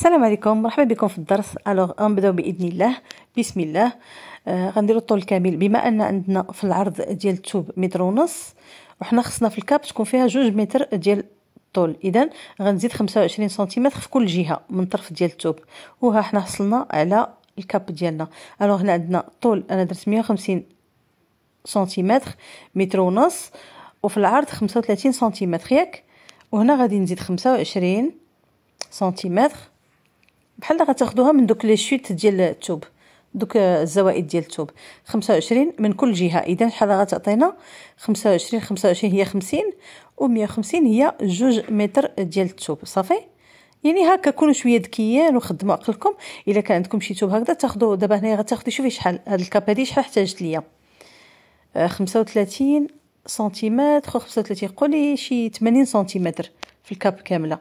السلام عليكم مرحبا بكم في الدرس الوغ غنبداو باذن الله بسم الله آه غنديروا الطول الكامل بما ان عندنا في العرض ديال التوب متر ونص وحنا خصنا في الكاب تكون فيها جوج متر ديال الطول اذا غنزيد 25 سنتيمتر في كل جهه من طرف ديال التوب وها حنا حصلنا على الكاب ديالنا الوغ هنا عندنا الطول انا درت 150 سنتيمتر متر ونص وفي العرض 35 سنتيمتر ياك وهنا غادي نزيد 25 سنتيمتر بحال غتاخدوها من دوك لي شوت ديال الثوب دوك الزوائد ديال الثوب 25 من كل جهه اذا شحال غتعطينا 25 25 هي 50 و 150 هي 2 متر ديال الثوب صافي يعني هكا كونوا شويه ذكيين وخدموا عقلكم الا كان عندكم شي ثوب هكذا تاخذوا دابا هنايا غتاخذي شوفي شحال هاد الكاب هادي شحال احتاجت ليا 35 آه، سنتيمتر 35 قولي شي 80 سنتيمتر في الكاب كامله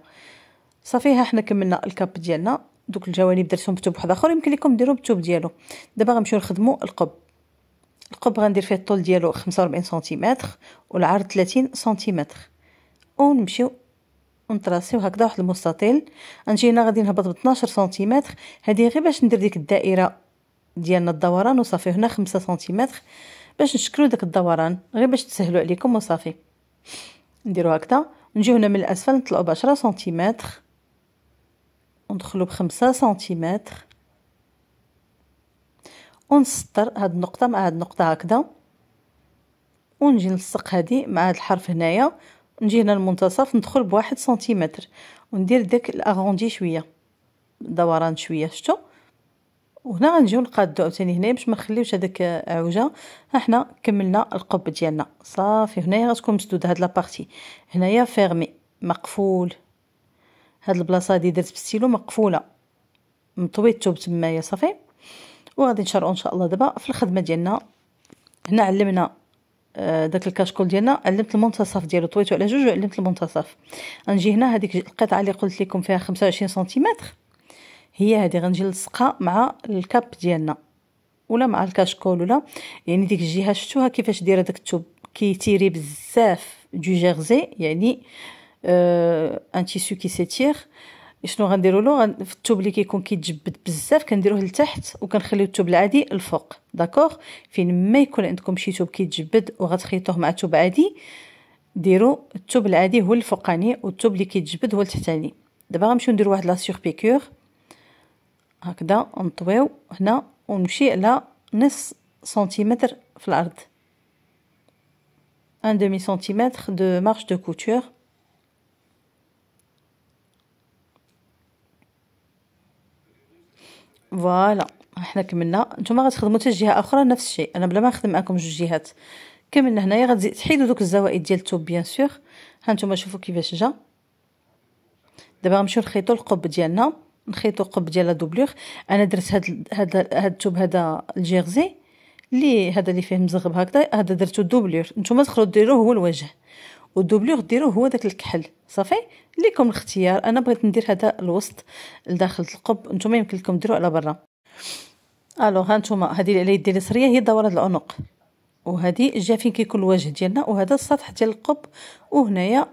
صافي ها حنا كملنا الكاب ديالنا دوك الجوانب درتهم بثوب واحد اخر يمكن لكم ديروه بتوب ديالو دابا غنمشيو نخدمو القب القب غندير فيه الطول ديالو 45 سنتيمتر والعرض 30 سنتيمتر ونمشيو ونطراسيو هكذا واحد المستطيل غنجي هنا غادي نهبط ب 12 سنتيمتر هذه غير باش ندير ديك الدائره ديالنا الدوران وصافي هنا 5 سنتيمتر باش نشكلو داك الدوران غير باش تسهلو عليكم وصافي نديرو هكذا نجيو هنا من الاسفل نطلعو ب 10 سنتيمتر وندخلو بخمسة سنتيمتر ونسطر هاد النقطه مع هاد النقطه هكذا ونجي نلصق هادي مع هاد الحرف هنايا نجي هنا المنتصف ندخل بواحد سنتيمتر وندير داك الاغوندي شويه دوران شويه شتو وهنا غنجيو نقادو عاوتاني هنايا باش ما نخليوش هذاك عوجه ها حنا كملنا القب ديالنا صافي هنايا غتكون مسدوده هاد لابارتي هنايا فيرمي مقفول هاد البلاصه هادي درت بالستيلو مقفوله مطويتو تمايا صافي وغادي نشرعو ان شاء الله دابا في الخدمه ديالنا هنا علمنا آه، داك الكاشكول ديالنا علمت المنتصف ديالو طويتو على جوج وعلمت المنتصف غنجي هنا هذيك القطعه اللي قلت لكم فيها 25 سنتيمتر هي هادي غنجي نلصقها مع الكاب ديالنا ولا مع الكاشكول ولا يعني ديك الجهه شفتوها كيفاش دايره داك الثوب كيتيري بزاف دو جيرزي يعني آه ان تيسو سيتير شنو غنديروا له في الثوب اللي كيكون كيتجبد بزاف كنديروه لتحت وكنخليو الثوب العادي الفوق داكوغ فين ما يكون عندكم شي ثوب كيتجبد وغتخيطوه مع ثوب عادي ديروا الثوب العادي هو الفوقاني والثوب اللي كيتجبد هو التحتاني دابا غنمشيو نديرو واحد لا سيغ بيكور هكذا نطويو هنا ونمشي على نص سنتيمتر في الارض ان دومي سنتيمتر دو مارش دو كوتور فوالا حنا كملنا نتوما غتخدموا حتى جهه اخرى نفس الشيء انا بلا ما نخدم معكم جوج جهات كملنا هنايا غتزيد تحيدوا دوك الزوائد ديال الثوب بيان سور ها نتوما شوفوا كيفاش جا دابا غنمشيو نخيطوا القب ديالنا نخيطوا القب ديال لا دوبلوغ انا درت هاد هاد هاد الثوب هذا الجيرزي لي هذا اللي فيه مزغب هكذا هذا درتو دوبلور نتوما تقدروا ديروه هو الوجه والدوبلور ديرو هو داك الكحل صافي ليكم الاختيار انا بغيت ندير هذا الوسط لداخل القب نتوما يمكن لكم ديروه على برا الو ها نتوما هذه اللي على يدي اليسريه هي دوره العنق وهذه جا فين كيكون الوجه ديالنا وهذا السطح ديال القب وهنايا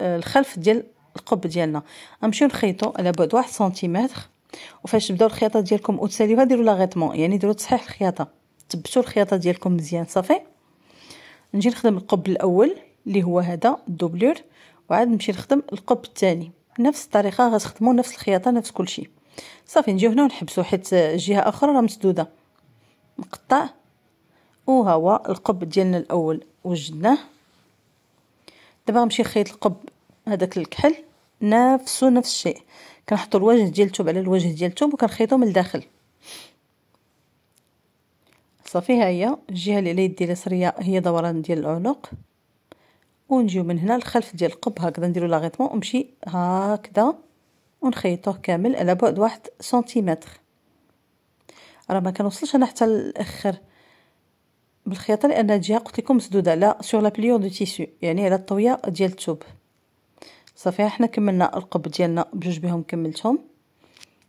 آه، الخلف ديال القب ديالنا نمشيو نخيطو على بعد واحد سنتيمتر وفاش تبداو الخياطه ديالكم وتساليوها ديروا لاغيتمون يعني ديروا تصحيح الخياطه تبتوا الخياطه ديالكم مزيان صافي نجي نخدم القب الاول اللي هو هذا الدوبلور وعاد نمشي نخدم القب الثاني نفس الطريقه غنخدموا نفس الخياطه نفس كلشي صافي نجيو هنا ونحبسو حيت الجهه اخرى راه مسدوده نقطع وها هو القب ديالنا الاول وجدناه دابا غنمشي نخيط القب هذاك الكحل نفسو نفس الشيء كنحطو الوجه ديال الثوب على الوجه ديال الثوب وكنخيطو من الداخل صافي ها هي الجهه اللي على يدي اليسريه هي دوران ديال العنق ونجيو من هنا للخلف ديال القب هكذا نديرو لاغيطمون ونمشي هكذا ونخيطوه كامل على بعد واحد سنتيمتر راه ما كنوصلش انا حتى الاخر بالخياطه لان الجهه قلت لكم مسدوده على سور لا بليور دو تيسيو يعني على الطويه ديال الثوب صافي حنا كملنا القب ديالنا بجوج بهم كملتهم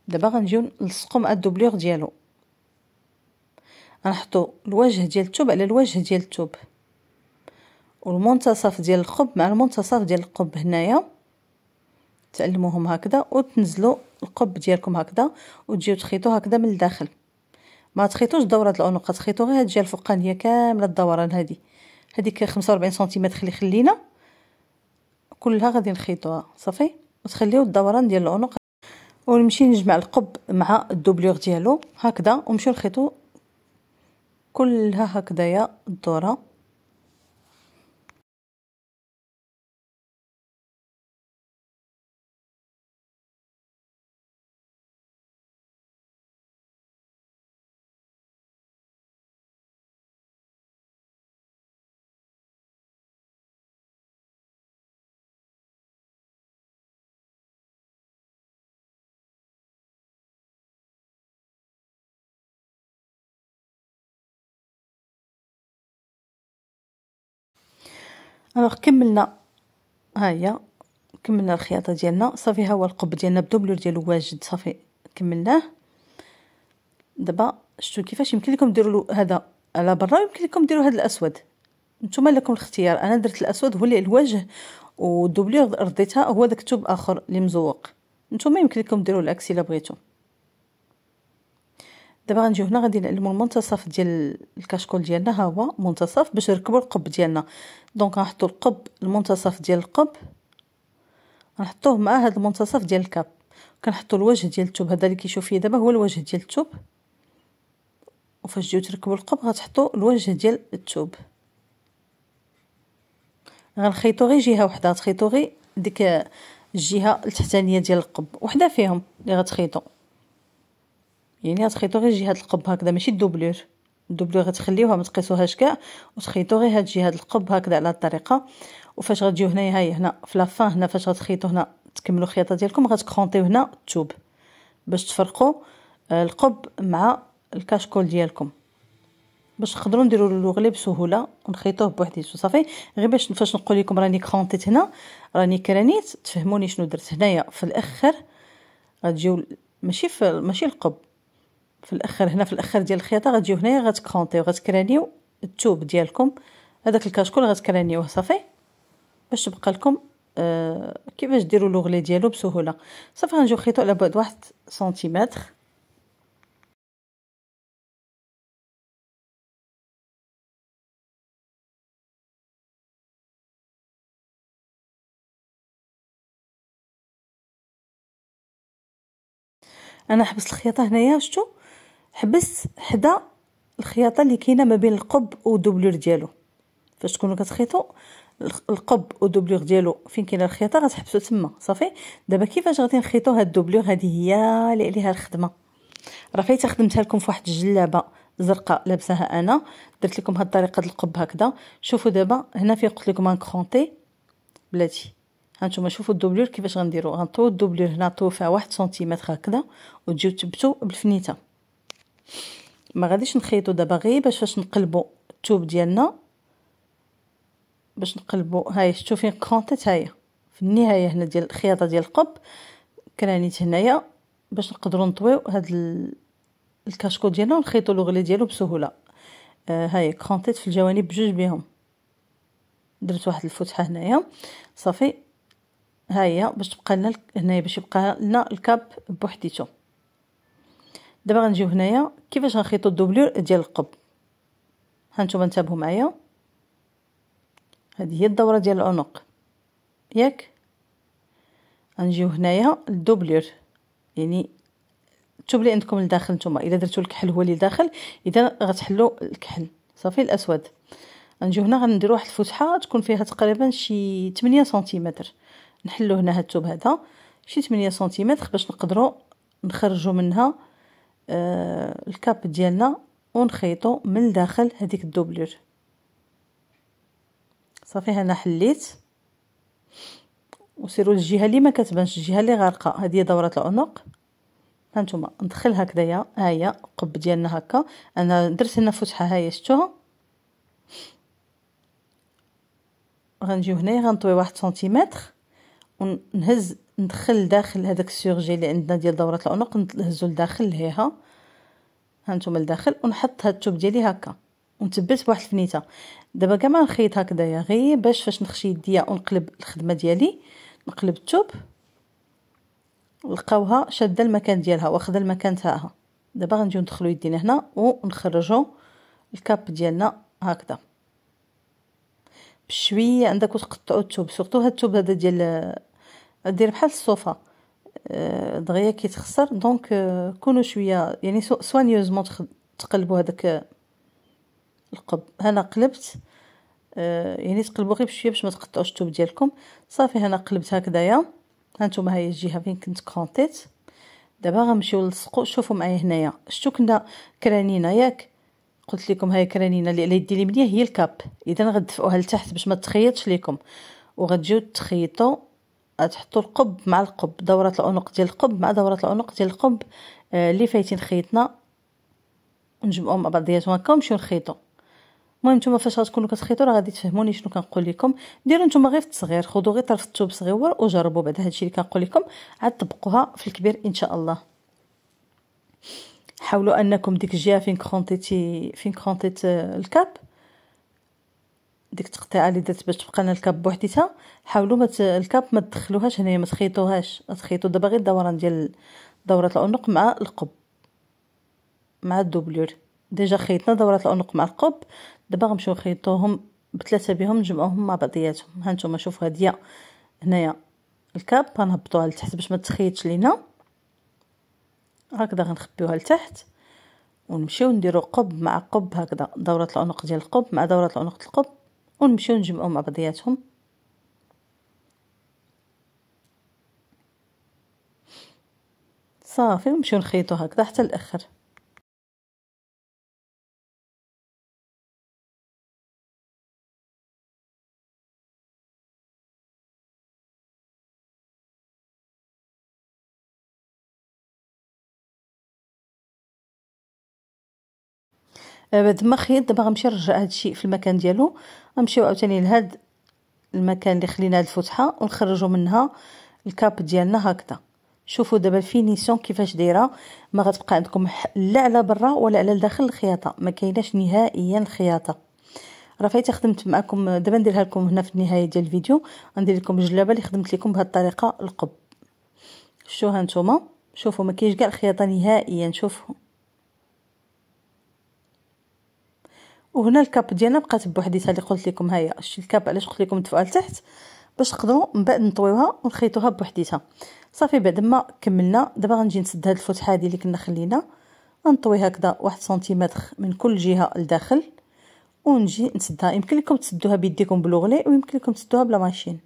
دابا غنجيو نلصقو مع الدوبلور ديالو غنحطو الوجه ديال الثوب على الوجه ديال الثوب والمنتصف ديال الخب مع المنتصف ديال القب هنايا تعلموهم هكذا وتنزلوا القب ديالكم هكذا وتجيو تخيطوا هكذا من الداخل ما تخيطوش دوره العنق تخيطوا غير هاد الفوقانيه كامله الدوران هذه هذيك 45 سنتيمتر اللي خلينا كلها غادي نخيطوها صافي وتخليو الدوران ديال العنق ونمشي نجمع القب مع الدوبلور ديالو هكذا ونمشيو نخيطو كلها هكذايا الدوره الوغ كملنا ها هي كملنا الخياطه ديالنا صافي ها هو القب ديالنا بدوبلور ديالو واجد صافي كملناه دابا شفتوا كيفاش يمكن لكم ديروا هذا على برا يمكن لكم ديروا هذا الاسود نتوما لكم الاختيار انا درت الاسود هو اللي الوجه ودوبلور رديتها هو داك الثوب اخر اللي مزوق نتوما يمكن لكم ديروا العكس الا بغيتو دابا غنجيو هنا غادي نعلمو المنتصف ديال الكاشكول ديالنا ها هو منتصف باش نركبو القب ديالنا دونك غنحطو القب المنتصف ديال القب غنحطوه مع هاد المنتصف ديال الكاب كنحطو الوجه ديال التوب هذا اللي كيشوف فيه دابا هو الوجه ديال التوب وفاش تجيو تركبو القب غتحطو الوجه ديال التوب غنخيطو غير جهه وحده غتخيطو غير ديك الجهه التحتانيه ديال القب وحده فيهم اللي غتخيطو يعني غتخيطو غير جهه القب هكذا ماشي الدوبلور الدوبلور غتخليوها ما تقيسوهاش كاع وتخيطو غير هاد جهه القب هكذا على الطريقه وفاش غتجيو هنايا هاي هنا في لافان هنا فاش غتخيطو هنا تكملوا الخياطه ديالكم غتكرونطيو هنا الثوب باش تفرقوا آه، القب مع الكاشكول ديالكم باش نقدروا نديروا لوغلي بسهوله ونخيطوه بوحديتو صافي غير باش فاش نقول لكم راني كرونطيت هنا راني كرانيت تفهموني شنو درت هنايا في الاخر غتجيو ماشي في ماشي القب في الاخر هنا في الاخر ديال الخياطه غتجيو هنايا غتكرونطيو غتكرانيو الثوب ديالكم هذاك الكاشكول غتكرانيوه صافي باش تبقى لكم آه كيفاش ديروا لوغلي ديالو بسهوله صافي غنجيو نخيطو على بعد واحد سنتيمتر انا حبست الخياطه هنايا شفتوا حبس حدا الخياطه اللي كاينه ما بين القب والدوبلور ديالو فاش تكونوا كتخيطوا القب والدوبلور ديالو فين كاينه الخياطه غتحبسوا تما صافي دابا كيفاش غادي نخيطوا هاد الدوبلور هادي هي اللي عليها الخدمه راه فايتا خدمتها لكم في واحد الجلابه زرقاء لابساها انا درت لكم هاد الطريقه القب هكذا شوفوا دابا هنا فين قلت لكم غنكرونطي بلاتي هانتوما شوفوا الدوبلور كيفاش غنديروا غنطويو الدوبلور هنا طوفه واحد سنتيمتر هكذا وتجيو تبتو بالفنيته ما غاديش نخيطو دابا غير باش فاش نقلبو الثوب ديالنا باش نقلبو هاي شتو فين كونتات هاي في النهايه هنا ديال الخياطه ديال القب كرانيت هنايا باش نقدروا نطويو هاد الكاشكو ديالنا ونخيطو لوغلي ديالو بسهوله آه هاي كونتات في الجوانب بجوج بهم درت واحد الفتحه هنايا صافي ها هي باش تبقى لنا هنايا باش يبقى لنا الكاب بوحديتو دابا غنجيو هنايا كيفاش غنخيطو الدوبلور ديال القب هانتوما انتبهوا معايا هذه هي الدوره ديال العنق ياك غنجيو هنايا الدوبلور يعني تشوف لي عندكم لداخل نتوما الا درتو الكحل هو اللي داخل اذا غتحلو الكحل صافي الاسود غنجيو هنا غنديرو واحد الفتحه تكون فيها تقريبا شي 8 سنتيمتر نحلو هنا هاد الثوب هذا شي 8 سنتيمتر باش نقدروا نخرجوا منها آه، الكاب ديالنا ونخيطو من داخل هذيك الدوبلور صافي هنا حليت وسيروا للجهه اللي ما كتبانش الجهه اللي غارقه هذه دوره العنق هانتوما ندخل هكذايا هي القب ديالنا هكا انا درت لنا فتحه هي شفتوها غنجيو هنايا غنطوي واحد سنتيمتر ونهز ندخل داخل هذاك السورجي اللي عندنا ديال دوره العنق نهزو لداخل لهيها هانتوما لداخل ونحط هاد التوب ديالي هكا ونثبت بواحد الفنيته دابا كاع ما نخيط هكذايا غير باش فاش نخشي يديا ونقلب الخدمه ديالي نقلب التوب لقاوها شاده المكان ديالها واخده المكان تاعها دابا غنجيو ندخلو يدينا هنا ونخرجو الكاب ديالنا هكذا بشويه عندك وتقطعوا التوب سورتو هاد التوب هذا ديال دير بحال الصوفه آه، دغيا كيتخسر دونك آه، كونوا شويه يعني سوانيوزمون تقلبوا هذاك القب هنا قلبت آه، يعني تقلبوا غير بشويه باش ما تقطعوش الثوب ديالكم صافي هنا قلبت هكذايا هانتوما هي الجهه فين كنت كونتيت دابا غنمشيو نلصقوا شوفوا معايا هنايا شتو كنا كرانينا ياك قلت لكم هاي كرانينا اللي يدي اليمنيه هي الكاب اذا غدفئوها لتحت باش ما تخيطش لكم وغتجيو تخيطوا تحطوا القب مع القب دورة العنق ديال القب مع دورة العنق ديال القب اللي آه، فايتين خيطنا نجمعوهم مع بعضياتهم هكا ونمشيو نخيطو المهم نتوما فاش غتكونوا كتخيطوا راه غادي تفهموني شنو كنقول لكم ديروا نتوما غير في الصغير خذوا غير طرف الثوب صغيور وجربوا بعد هادشي اللي كنقول لكم عاد طبقوها في الكبير ان شاء الله حاولوا انكم ديك الجهه فين كرونتيتي فين كرونتيت آه، الكاب ديك التقطيعه اللي درت باش تبقى لنا الكاب بوحديتها حاولوا مت... الكاب ما تدخلوهاش هنايا ما تخيطوهاش تخيطوا دابا غير الدوران ديال دوره العنق مع القب مع الدوبلور ديجا خيطنا دوره العنق مع القب دابا غنمشيو نخيطوهم بثلاثه بهم نجمعوهم مع بعضياتهم هانتوما شوفوا هاديه هنايا الكاب غنهبطوها لتحت باش ما تخيطش لينا هكذا غنخبيوها لتحت ونمشيو نديرو قب مع قب هكذا دوره العنق ديال القب مع دوره العنق القب ونمشيو نجمعو مع بعضياتهم صافي ونمشيو نخيطو هكذا حتى الاخر بعد ما خيط دابا غنمشي نرجع هادشي في المكان ديالو غنمشيو عاوتاني لهاد المكان اللي خلينا هاد الفتحه ونخرجوا منها الكاب ديالنا هكذا شوفوا دابا الفينيسيون كيفاش دايره ما غتبقى عندكم لا على برا ولا على الداخل الخياطه ما كايناش نهائيا الخياطه راه خدمت معكم دابا نديرها لكم هنا في النهايه ديال الفيديو غندير لكم الجلابه اللي خدمت لكم بهذه الطريقه القب شوفوا هانتوما نتوما شوفوا ما كاينش كاع الخياطه نهائيا شوفوا وهنا الكاب ديالنا بقات بوحديتها اللي قلت لكم هيا شتي الكاب علاش قلت لكم تفوق لتحت باش نقدروا من بعد نطويوها ونخيطوها بوحديتها صافي بعد ما كملنا دابا غنجي نسد هاد الفتحه هادي اللي كنا خلينا نطوي هكذا واحد سنتيمتر من كل جهه لداخل ونجي نسدها يمكن لكم تسدوها بيديكم بلوغلي ويمكن لكم تسدوها بلا ماشين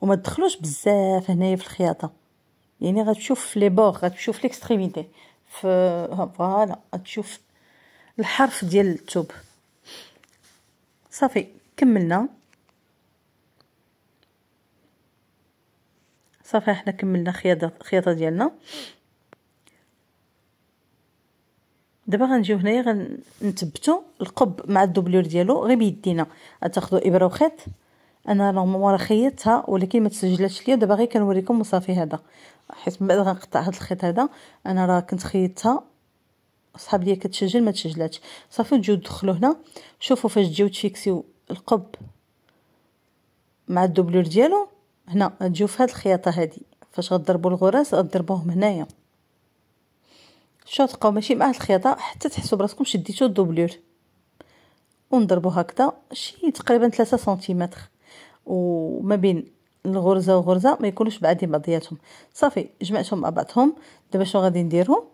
وما تدخلوش بزاف هنايا في الخياطه يعني غتشوف في لي بور غتشوف ليكستريميتي ف فوالا غتشوف الحرف ديال الثوب صافي كملنا صافي احنا كملنا خياطه خياطه ديالنا دابا غنجيو هنايا غنثبتو القب مع الدوبلور ديالو غير بيدينا تاخذوا ابره وخيط انا نورمالمون خيطتها ولكن ما تسجلاتش ليا دابا غير كنوريكم وصافي هذا حيت من بعد غنقطع هذا الخيط هذا انا راه كنت خيطتها صحاب ليا كتسجل ما تسجلاتش صافي تجيو تدخلوا هنا شوفوا فاش تجيو تفيكسيو القب مع الدوبلور ديالو هنا تجيو في هاد الخياطه هادي فاش غضربوا الغراس غضربوهم هنايا شو تبقاو ماشي مع هاد الخياطه حتى تحسوا براسكم شديتو الدوبلور ونضربوا هكذا شي تقريبا 3 سنتيمتر وما بين الغرزه وغرزه ما يكونوش بعاد بعضياتهم صافي جمعتهم مع بعضهم دابا شنو غادي نديرو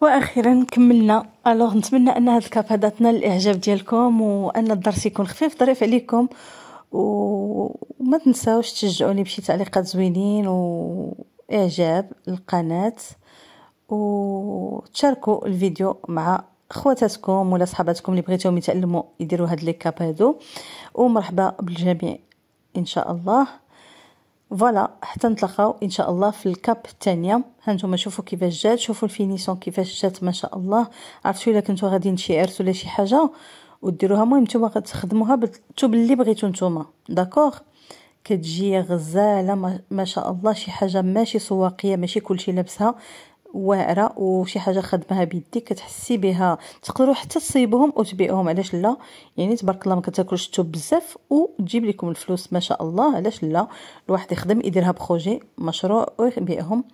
واخيرا كملنا الوغ نتمنى ان هاد الكاب هذا الاعجاب ديالكم وان الدرس يكون خفيف ظريف عليكم وما تنساوش تشجعوني بشي تعليقات زوينين واعجاب القناه وتشاركوا الفيديو مع خواتاتكم ولا صحاباتكم اللي بغيتهم يتعلموا يديروا هاد لي كاب هادو ومرحبا بالجميع ان شاء الله فوالا حتى نتلاقاو ان شاء الله في الكاب الثانيه هانتوما شوفوا كيفاش جات شوفوا الفينيسون كيفاش جات ما شاء الله عرفتوا الا كنتو غاديين شي ارت ولا شي حاجه وديروها المهم نتوما غتخدموها بالثوب اللي بغيتو نتوما داكوغ كتجي غزاله ما شاء الله شي حاجه ماشي سواقيه ماشي كلشي لابسها واعره وشي حاجه خدمها بيديك كتحسي بها تقدروا حتى تصيبوهم او علاش لا يعني تبارك الله ما كتاكلش الثوب بزاف وتجيب لكم الفلوس ما شاء الله علاش لا الواحد يخدم يديرها بخوجي مشروع ويبيعهم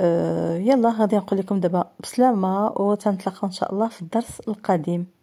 أه يلا غادي نقول لكم دابا بسلامه وتنتلاقاو ان شاء الله في الدرس القادم